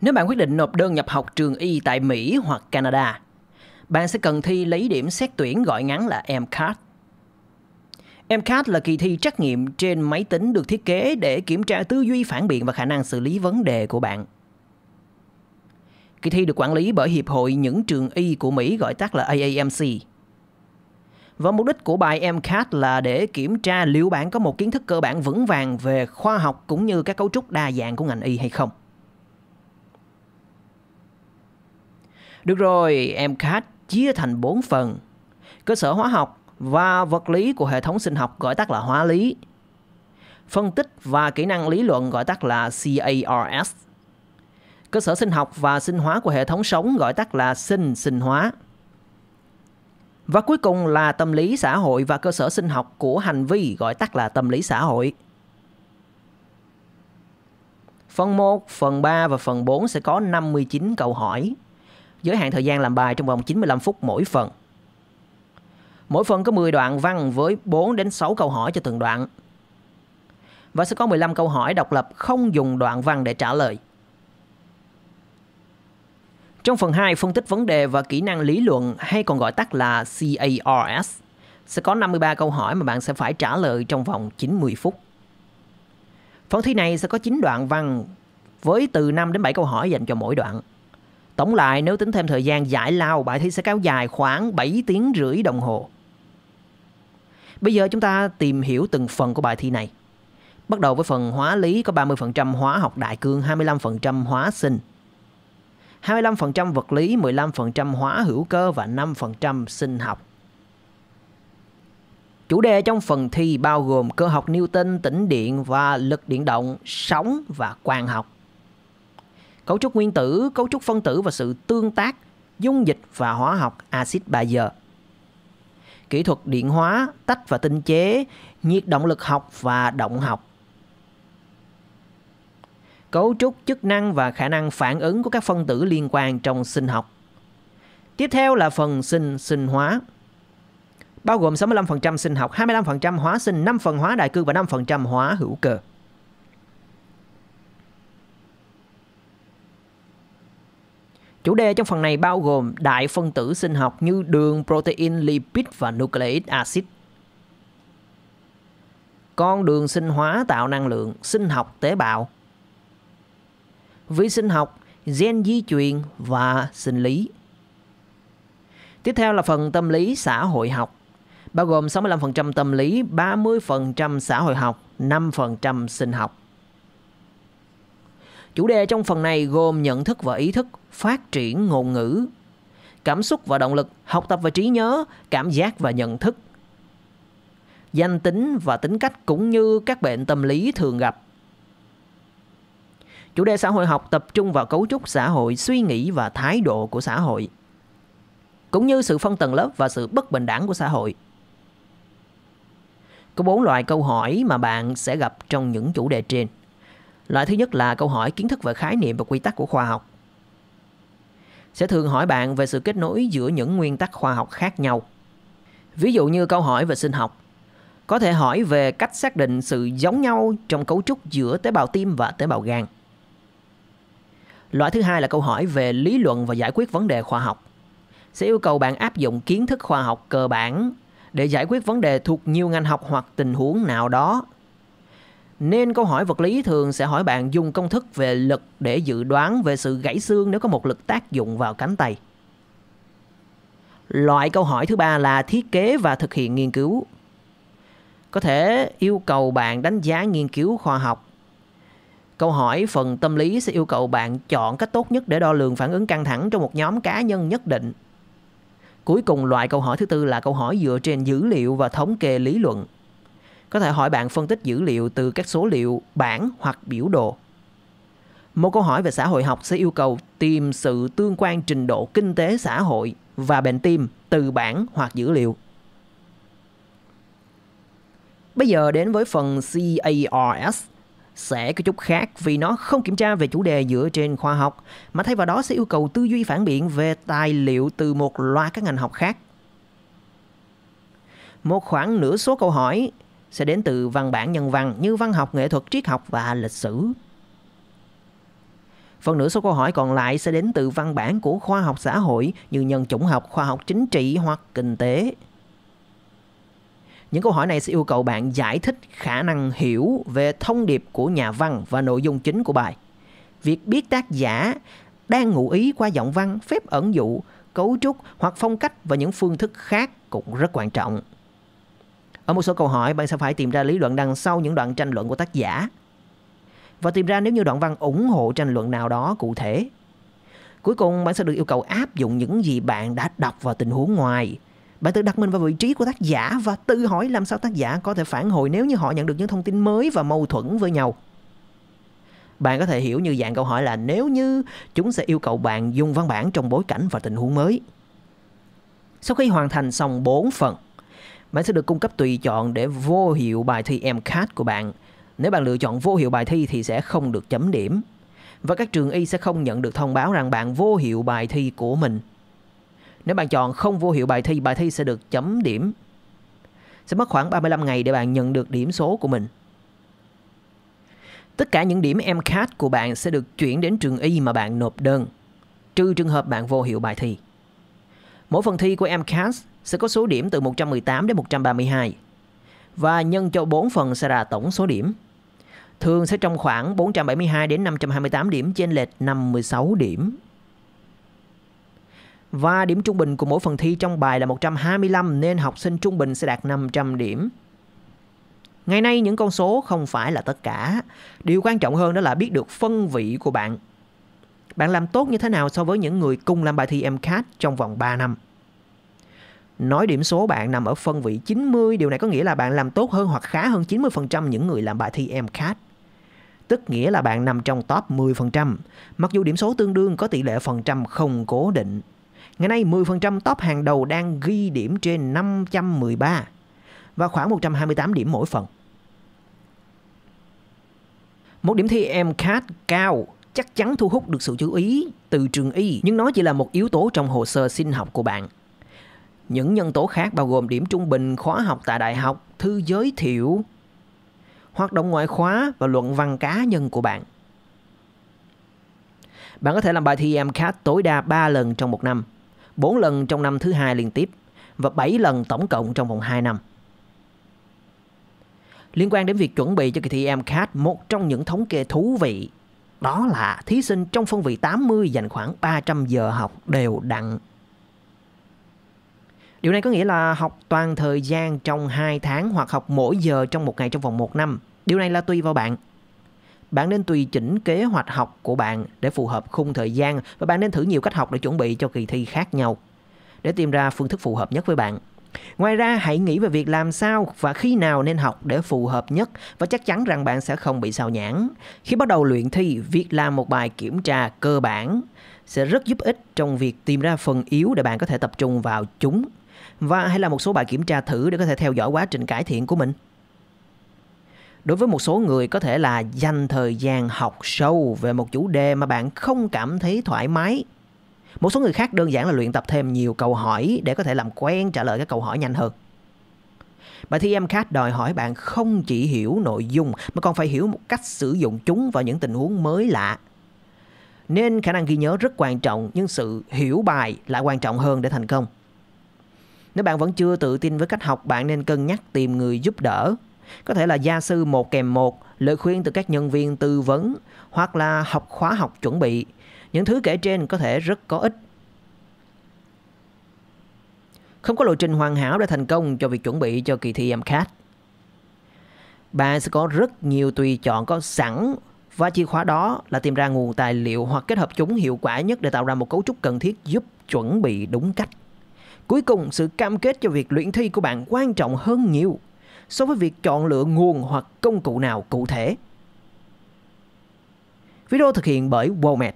Nếu bạn quyết định nộp đơn nhập học trường y tại Mỹ hoặc Canada, bạn sẽ cần thi lấy điểm xét tuyển gọi ngắn là MCAT. MCAT là kỳ thi trắc nghiệm trên máy tính được thiết kế để kiểm tra tư duy phản biện và khả năng xử lý vấn đề của bạn. Kỳ thi được quản lý bởi Hiệp hội những trường y của Mỹ gọi tắt là AAMC. Và mục đích của bài MCAT là để kiểm tra liệu bạn có một kiến thức cơ bản vững vàng về khoa học cũng như các cấu trúc đa dạng của ngành y hay không. Được rồi, em khát chia thành 4 phần. Cơ sở hóa học và vật lý của hệ thống sinh học gọi tắt là hóa lý. Phân tích và kỹ năng lý luận gọi tắt là CARS. Cơ sở sinh học và sinh hóa của hệ thống sống gọi tắt là sinh sinh hóa. Và cuối cùng là tâm lý xã hội và cơ sở sinh học của hành vi gọi tắt là tâm lý xã hội. Phần 1, phần 3 và phần 4 sẽ có 59 câu hỏi giới hạn thời gian làm bài trong vòng 95 phút mỗi phần. Mỗi phần có 10 đoạn văn với 4 đến 6 câu hỏi cho từng đoạn. Và sẽ có 15 câu hỏi độc lập không dùng đoạn văn để trả lời. Trong phần 2 phân tích vấn đề và kỹ năng lý luận hay còn gọi tắt là CARS sẽ có 53 câu hỏi mà bạn sẽ phải trả lời trong vòng 90 phút. Phần thi này sẽ có 9 đoạn văn với từ 5 đến 7 câu hỏi dành cho mỗi đoạn. Tổng lại nếu tính thêm thời gian giải lao bài thi sẽ kéo dài khoảng 7 tiếng rưỡi đồng hồ. Bây giờ chúng ta tìm hiểu từng phần của bài thi này. Bắt đầu với phần hóa lý có 30% hóa học đại cương, 25% hóa sinh, 25% vật lý, 15% hóa hữu cơ và 5% sinh học. Chủ đề trong phần thi bao gồm cơ học Newton, tĩnh điện và lực điện động, sóng và quang học cấu trúc nguyên tử, cấu trúc phân tử và sự tương tác, dung dịch và hóa học axit bazơ, Kỹ thuật điện hóa, tách và tinh chế, nhiệt động lực học và động học. Cấu trúc chức năng và khả năng phản ứng của các phân tử liên quan trong sinh học. Tiếp theo là phần sinh sinh hóa bao gồm 65% sinh học, 25% hóa sinh, 5 phần hóa đại cư và 5% hóa hữu cơ. Chủ đề trong phần này bao gồm đại phân tử sinh học như đường, protein, lipid và nucleic acid. Con đường sinh hóa tạo năng lượng, sinh học tế bào. Vi sinh học, gen di truyền và sinh lý. Tiếp theo là phần tâm lý xã hội học, bao gồm 65% tâm lý, 30% xã hội học, 5% sinh học. Chủ đề trong phần này gồm nhận thức và ý thức, phát triển ngôn ngữ cảm xúc và động lực học tập và trí nhớ cảm giác và nhận thức danh tính và tính cách cũng như các bệnh tâm lý thường gặp chủ đề xã hội học tập trung vào cấu trúc xã hội suy nghĩ và thái độ của xã hội cũng như sự phân tầng lớp và sự bất bình đẳng của xã hội có bốn loại câu hỏi mà bạn sẽ gặp trong những chủ đề trên loại thứ nhất là câu hỏi kiến thức về khái niệm và quy tắc của khoa học sẽ thường hỏi bạn về sự kết nối giữa những nguyên tắc khoa học khác nhau. Ví dụ như câu hỏi về sinh học, có thể hỏi về cách xác định sự giống nhau trong cấu trúc giữa tế bào tim và tế bào gan. Loại thứ hai là câu hỏi về lý luận và giải quyết vấn đề khoa học. Sẽ yêu cầu bạn áp dụng kiến thức khoa học cơ bản để giải quyết vấn đề thuộc nhiều ngành học hoặc tình huống nào đó nên câu hỏi vật lý thường sẽ hỏi bạn dùng công thức về lực để dự đoán về sự gãy xương nếu có một lực tác dụng vào cánh tay. Loại câu hỏi thứ ba là thiết kế và thực hiện nghiên cứu. Có thể yêu cầu bạn đánh giá nghiên cứu khoa học. Câu hỏi phần tâm lý sẽ yêu cầu bạn chọn cách tốt nhất để đo lường phản ứng căng thẳng trong một nhóm cá nhân nhất định. Cuối cùng loại câu hỏi thứ tư là câu hỏi dựa trên dữ liệu và thống kê lý luận có thể hỏi bạn phân tích dữ liệu từ các số liệu, bảng hoặc biểu đồ. Một câu hỏi về xã hội học sẽ yêu cầu tìm sự tương quan trình độ kinh tế xã hội và bệnh tim từ bảng hoặc dữ liệu. Bây giờ đến với phần CARS sẽ có chút khác vì nó không kiểm tra về chủ đề dựa trên khoa học mà thay vào đó sẽ yêu cầu tư duy phản biện về tài liệu từ một loạt các ngành học khác. Một khoảng nửa số câu hỏi sẽ đến từ văn bản nhân văn như văn học, nghệ thuật, triết học và lịch sử. Phần nửa số câu hỏi còn lại sẽ đến từ văn bản của khoa học xã hội như nhân chủng học, khoa học chính trị hoặc kinh tế. Những câu hỏi này sẽ yêu cầu bạn giải thích khả năng hiểu về thông điệp của nhà văn và nội dung chính của bài. Việc biết tác giả đang ngụ ý qua giọng văn, phép ẩn dụ, cấu trúc hoặc phong cách và những phương thức khác cũng rất quan trọng. Ở một số câu hỏi, bạn sẽ phải tìm ra lý luận đằng sau những đoạn tranh luận của tác giả và tìm ra nếu như đoạn văn ủng hộ tranh luận nào đó cụ thể. Cuối cùng, bạn sẽ được yêu cầu áp dụng những gì bạn đã đọc vào tình huống ngoài. Bạn tự đặt mình vào vị trí của tác giả và tự hỏi làm sao tác giả có thể phản hồi nếu như họ nhận được những thông tin mới và mâu thuẫn với nhau. Bạn có thể hiểu như dạng câu hỏi là nếu như chúng sẽ yêu cầu bạn dùng văn bản trong bối cảnh và tình huống mới. Sau khi hoàn thành xong 4 phần, bạn sẽ được cung cấp tùy chọn để vô hiệu bài thi MCAT của bạn. Nếu bạn lựa chọn vô hiệu bài thi thì sẽ không được chấm điểm. Và các trường y sẽ không nhận được thông báo rằng bạn vô hiệu bài thi của mình. Nếu bạn chọn không vô hiệu bài thi, bài thi sẽ được chấm điểm. Sẽ mất khoảng 35 ngày để bạn nhận được điểm số của mình. Tất cả những điểm MCAT của bạn sẽ được chuyển đến trường y mà bạn nộp đơn, trừ trường hợp bạn vô hiệu bài thi. Mỗi phần thi của MCAT sẽ có số điểm từ 118 đến 132 và nhân cho 4 phần sẽ là tổng số điểm. Thường sẽ trong khoảng 472 đến 528 điểm trên lệch 56 điểm. Và điểm trung bình của mỗi phần thi trong bài là 125 nên học sinh trung bình sẽ đạt 500 điểm. Ngày nay những con số không phải là tất cả, điều quan trọng hơn đó là biết được phân vị của bạn. Bạn làm tốt như thế nào so với những người cùng làm bài thi MCAT trong vòng 3 năm? nói điểm số bạn nằm ở phân vị 90, điều này có nghĩa là bạn làm tốt hơn hoặc khá hơn 90% những người làm bài thi MCAT. Tức nghĩa là bạn nằm trong top 10%, mặc dù điểm số tương đương có tỷ lệ phần trăm không cố định. Ngày nay 10% top hàng đầu đang ghi điểm trên 513 và khoảng 128 điểm mỗi phần. Một điểm thi MCAT cao chắc chắn thu hút được sự chú ý từ trường y, nhưng nó chỉ là một yếu tố trong hồ sơ xin học của bạn những nhân tố khác bao gồm điểm trung bình khóa học tại đại học, thư giới thiệu, hoạt động ngoại khóa và luận văn cá nhân của bạn. Bạn có thể làm bài thi MCAT tối đa 3 lần trong một năm, 4 lần trong năm thứ hai liên tiếp và 7 lần tổng cộng trong vòng 2 năm. Liên quan đến việc chuẩn bị cho kỳ thi MCAT, một trong những thống kê thú vị đó là thí sinh trong phân vị 80 dành khoảng 300 giờ học đều đặn Điều này có nghĩa là học toàn thời gian trong 2 tháng hoặc học mỗi giờ trong một ngày trong vòng 1 năm. Điều này là tùy vào bạn. Bạn nên tùy chỉnh kế hoạch học của bạn để phù hợp khung thời gian và bạn nên thử nhiều cách học để chuẩn bị cho kỳ thi khác nhau để tìm ra phương thức phù hợp nhất với bạn. Ngoài ra, hãy nghĩ về việc làm sao và khi nào nên học để phù hợp nhất và chắc chắn rằng bạn sẽ không bị sao nhãn. Khi bắt đầu luyện thi, việc làm một bài kiểm tra cơ bản sẽ rất giúp ích trong việc tìm ra phần yếu để bạn có thể tập trung vào chúng và hay là một số bài kiểm tra thử để có thể theo dõi quá trình cải thiện của mình. Đối với một số người có thể là dành thời gian học sâu về một chủ đề mà bạn không cảm thấy thoải mái. Một số người khác đơn giản là luyện tập thêm nhiều câu hỏi để có thể làm quen trả lời các câu hỏi nhanh hơn. Bài thi em MCAT đòi hỏi bạn không chỉ hiểu nội dung mà còn phải hiểu một cách sử dụng chúng vào những tình huống mới lạ. Nên khả năng ghi nhớ rất quan trọng nhưng sự hiểu bài lại quan trọng hơn để thành công. Nếu bạn vẫn chưa tự tin với cách học, bạn nên cân nhắc tìm người giúp đỡ. Có thể là gia sư một kèm một, lời khuyên từ các nhân viên tư vấn hoặc là học khóa học chuẩn bị. Những thứ kể trên có thể rất có ích. Không có lộ trình hoàn hảo để thành công cho việc chuẩn bị cho kỳ thi MCAT. Bạn sẽ có rất nhiều tùy chọn có sẵn và chìa khóa đó là tìm ra nguồn tài liệu hoặc kết hợp chúng hiệu quả nhất để tạo ra một cấu trúc cần thiết giúp chuẩn bị đúng cách Cuối cùng, sự cam kết cho việc luyện thi của bạn quan trọng hơn nhiều so với việc chọn lựa nguồn hoặc công cụ nào cụ thể. Video thực hiện bởi WOMED.